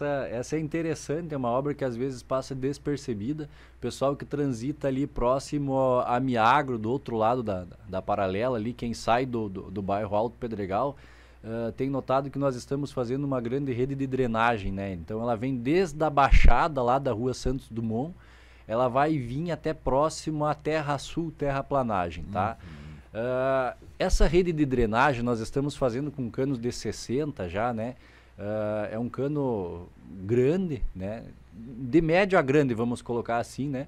essa, essa é interessante, é uma obra que às vezes passa despercebida. O pessoal que transita ali próximo a Miagro, do outro lado da, da paralela ali, quem sai do, do, do bairro Alto Pedregal, uh, tem notado que nós estamos fazendo uma grande rede de drenagem, né? Então ela vem desde a baixada lá da rua Santos Dumont, ela vai vir até próximo à Terra Sul, Planagem tá? Uhum. Uh, essa rede de drenagem nós estamos fazendo com canos de 60 já, né? Uh, é um cano grande, né? De médio a grande, vamos colocar assim, né?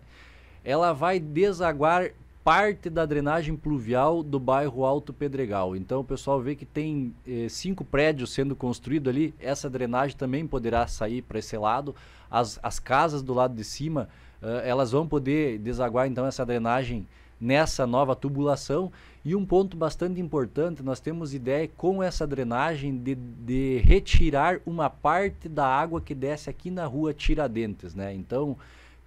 Ela vai desaguar parte da drenagem pluvial do bairro Alto Pedregal. Então o pessoal vê que tem eh, cinco prédios sendo construídos ali. Essa drenagem também poderá sair para esse lado. As, as casas do lado de cima, uh, elas vão poder desaguar então essa drenagem nessa nova tubulação. E um ponto bastante importante, nós temos ideia com essa drenagem de, de retirar uma parte da água que desce aqui na rua Tiradentes, né? Então,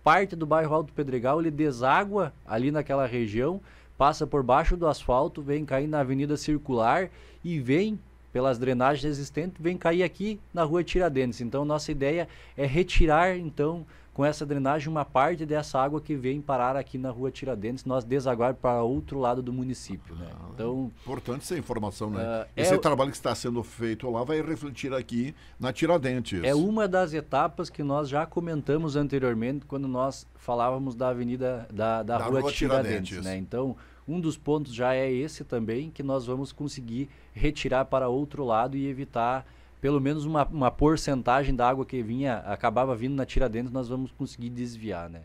parte do bairro Alto Pedregal, ele deságua ali naquela região, passa por baixo do asfalto, vem cair na Avenida Circular e vem pelas drenagens existentes, vem cair aqui na rua Tiradentes. Então, nossa ideia é retirar então com essa drenagem, uma parte dessa água que vem parar aqui na rua Tiradentes, nós desaguar para outro lado do município. Né? Ah, então, importante essa informação, né? Uh, Esse é, trabalho que está sendo feito lá vai refletir aqui na Tiradentes. É uma das etapas que nós já comentamos anteriormente quando nós falávamos da avenida da, da, da rua, rua, Tiradentes. Tiradentes. Né? Então, um dos pontos já é esse também, que nós vamos conseguir retirar para outro lado e evitar pelo menos uma, uma porcentagem da água que vinha, acabava vindo na tira dentro nós vamos conseguir desviar, né?